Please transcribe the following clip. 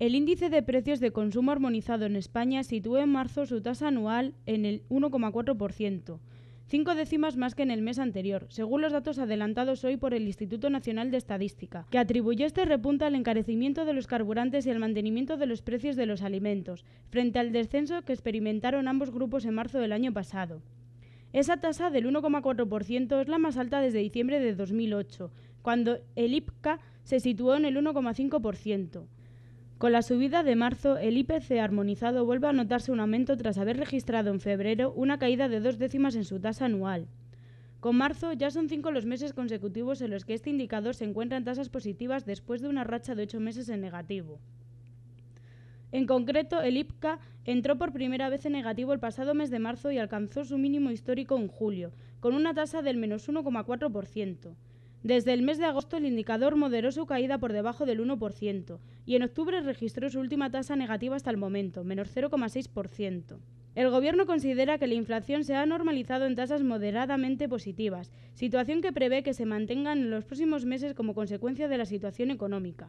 El índice de precios de consumo armonizado en España sitúa en marzo su tasa anual en el 1,4%, cinco décimas más que en el mes anterior, según los datos adelantados hoy por el Instituto Nacional de Estadística, que atribuyó este repunte al encarecimiento de los carburantes y al mantenimiento de los precios de los alimentos, frente al descenso que experimentaron ambos grupos en marzo del año pasado. Esa tasa del 1,4% es la más alta desde diciembre de 2008, cuando el IPCA se situó en el 1,5%. Con la subida de marzo, el IPC armonizado vuelve a notarse un aumento tras haber registrado en febrero una caída de dos décimas en su tasa anual. Con marzo ya son cinco los meses consecutivos en los que este indicador se encuentra en tasas positivas después de una racha de ocho meses en negativo. En concreto, el IPCA entró por primera vez en negativo el pasado mes de marzo y alcanzó su mínimo histórico en julio, con una tasa del menos 1,4%. Desde el mes de agosto el indicador moderó su caída por debajo del 1% y en octubre registró su última tasa negativa hasta el momento, menos 0,6%. El Gobierno considera que la inflación se ha normalizado en tasas moderadamente positivas, situación que prevé que se mantengan en los próximos meses como consecuencia de la situación económica.